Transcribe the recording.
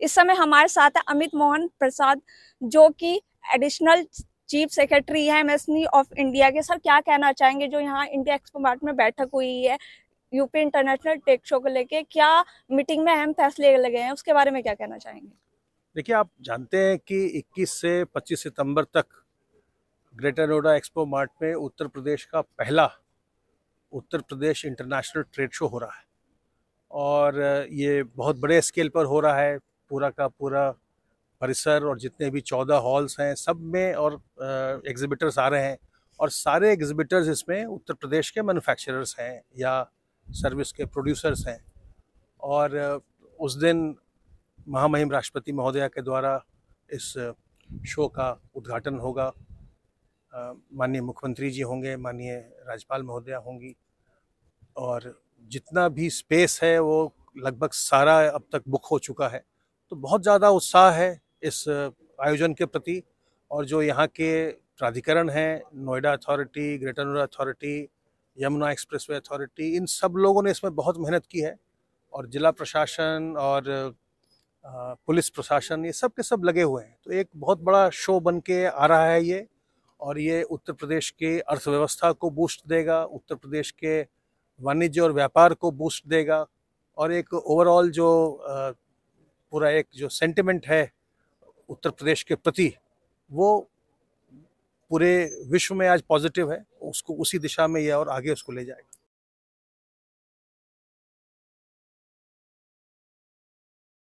इस समय हमारे साथ है अमित मोहन प्रसाद जो कि एडिशनल चीफ सेक्रेटरी है एमएसनी ऑफ इंडिया के सर क्या कहना चाहेंगे जो यहाँ इंडिया एक्सपो मार्ट में बैठक हुई है यूपी इंटरनेशनल टेक शो को लेके क्या मीटिंग में अहम फैसले लगे हैं उसके बारे में क्या कहना चाहेंगे देखिए आप जानते हैं कि 21 से 25 सितंबर तक ग्रेटर नोएडा एक्सपो मार्ट में उत्तर प्रदेश का पहला Uttar Pradesh international trade show हो रहा है और ये बहुत बड़े स्केल पर हो रहा है पूरा का पूरा परिसर और जितने भी चौदह हॉल्स हैं सब में और एग्जिबिटर्स आ रहे हैं और सारे एग्जिबिटर्स इसमें उत्तर प्रदेश के मैनुफैक्चरर्स हैं या सर्विस के प्रोड्यूसर्स हैं और उस दिन महामहिम राष्ट्रपति महोदया के द्वारा इस शो का उद्घाटन होगा माननीय मुख्यमंत्री जी होंगे माननीय राज्यपाल महोदया होंगी और जितना भी स्पेस है वो लगभग सारा अब तक बुक हो चुका है तो बहुत ज़्यादा उत्साह है इस आयोजन के प्रति और जो यहाँ के प्राधिकरण हैं Noida authority greater Noida authority Yamuna expressway authority इन सब लोगों ने इसमें बहुत मेहनत की है और जिला प्रशासन और पुलिस प्रशासन ये सब के सब लगे हुए हैं तो एक बहुत बड़ा शो बन के आ रहा है ये और ये उत्तर प्रदेश के अर्थव्यवस्था को बूस्ट देगा उत्तर प्रदेश के वाणिज्य और व्यापार को बूस्ट देगा और एक ओवरऑल जो पूरा एक जो सेंटिमेंट है उत्तर प्रदेश के प्रति वो पूरे विश्व में आज पॉजिटिव है उसको उसी दिशा में यह और आगे उसको ले जाएगा